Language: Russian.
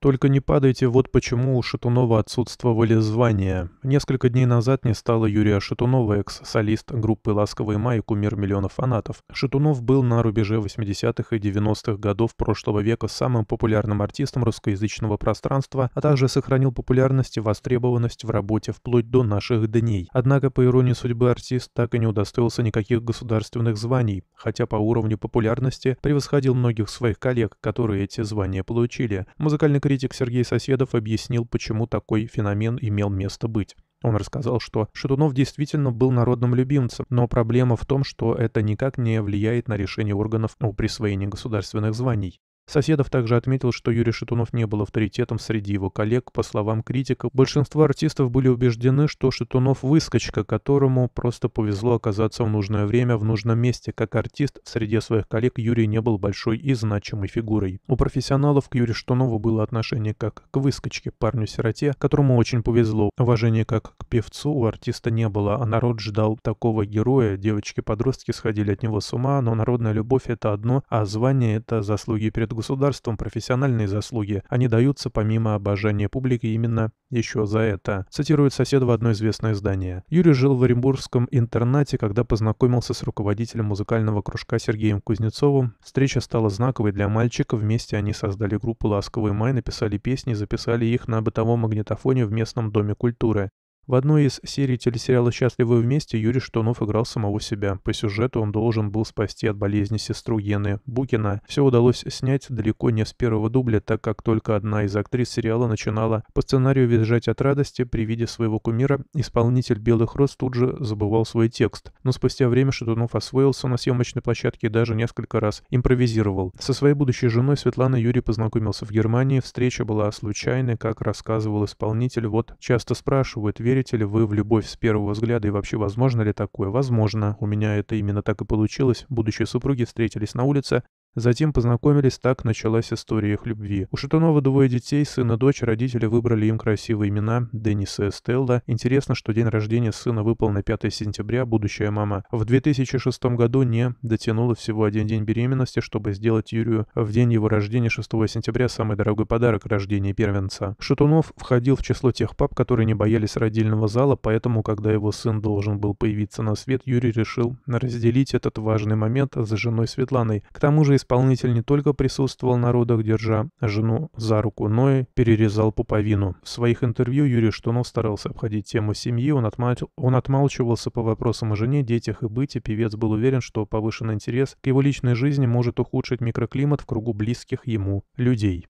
Только не падайте, вот почему у Шатунова отсутствовали звания. Несколько дней назад не стало Юрия Шатунова, экс-солист группы «Ласковый май» и кумир миллионов фанатов. Шатунов был на рубеже 80-х и 90-х годов прошлого века самым популярным артистом русскоязычного пространства, а также сохранил популярность и востребованность в работе вплоть до наших дней. Однако, по иронии судьбы, артист так и не удостоился никаких государственных званий, хотя по уровню популярности превосходил многих своих коллег, которые эти звания получили. Музыкальный Кинокритик Сергей Соседов объяснил, почему такой феномен имел место быть. Он рассказал, что Шатунов действительно был народным любимцем, но проблема в том, что это никак не влияет на решение органов о присвоении государственных званий. Соседов также отметил, что Юрий Шатунов не был авторитетом среди его коллег. По словам критиков, большинство артистов были убеждены, что Шатунов – выскочка, которому просто повезло оказаться в нужное время в нужном месте. Как артист, среди своих коллег Юрий не был большой и значимой фигурой. У профессионалов к Юрию Шатунову было отношение как к выскочке, парню-сироте, которому очень повезло. Уважение как к певцу у артиста не было, а народ ждал такого героя. Девочки-подростки сходили от него с ума, но народная любовь – это одно, а звание – это заслуги перед государством профессиональные заслуги, они даются помимо обожания публики именно еще за это, цитирует сосед в одно известное издание. Юрий жил в Оренбургском интернате, когда познакомился с руководителем музыкального кружка Сергеем Кузнецовым. Встреча стала знаковой для мальчика, вместе они создали группу «Ласковый май», написали песни записали их на бытовом магнитофоне в местном доме культуры. В одной из серий телесериала «Счастливы вместе» Юрий Штунов играл самого себя. По сюжету он должен был спасти от болезни сестру Ены Букина. Все удалось снять далеко не с первого дубля, так как только одна из актрис сериала начинала по сценарию визжать от радости при виде своего кумира. Исполнитель «Белых роз» тут же забывал свой текст. Но спустя время Шатунов освоился на съемочной площадке и даже несколько раз импровизировал. Со своей будущей женой Светланой Юрий познакомился в Германии. Встреча была случайной, как рассказывал исполнитель. Вот часто спрашивают, верит верите ли вы в любовь с первого взгляда и вообще возможно ли такое? Возможно. У меня это именно так и получилось. Будущие супруги встретились на улице, Затем познакомились, так началась история их любви. У Шатунова двое детей, сын и дочь, родители выбрали им красивые имена Дениса и Стелла. Интересно, что день рождения сына выпал на 5 сентября, будущая мама. В 2006 году не дотянула всего один день беременности, чтобы сделать Юрию в день его рождения 6 сентября самый дорогой подарок рождения первенца. Шатунов входил в число тех пап, которые не боялись родильного зала, поэтому, когда его сын должен был появиться на свет, Юрий решил разделить этот важный момент с женой Светланой. К тому же исполнитель не только присутствовал на родах, держа жену за руку, но и перерезал пуповину. В своих интервью Юрий Штунов старался обходить тему семьи, он, отмал... он отмалчивался по вопросам о жене, детях и быте. Певец был уверен, что повышенный интерес к его личной жизни может ухудшить микроклимат в кругу близких ему людей.